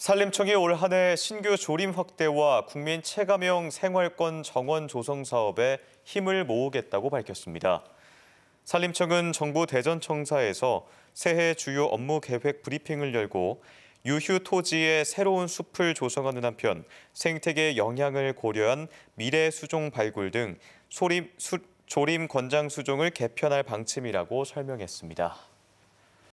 산림청이 올한해 신규 조림 확대와 국민 체감형 생활권 정원 조성 사업에 힘을 모으겠다고 밝혔습니다. 산림청은 정부 대전청사에서 새해 주요 업무 계획 브리핑을 열고 유휴 토지에 새로운 숲을 조성하는 한편 생태계 영향을 고려한 미래 수종 발굴 등 소림, 수, 조림 권장 수종을 개편할 방침이라고 설명했습니다.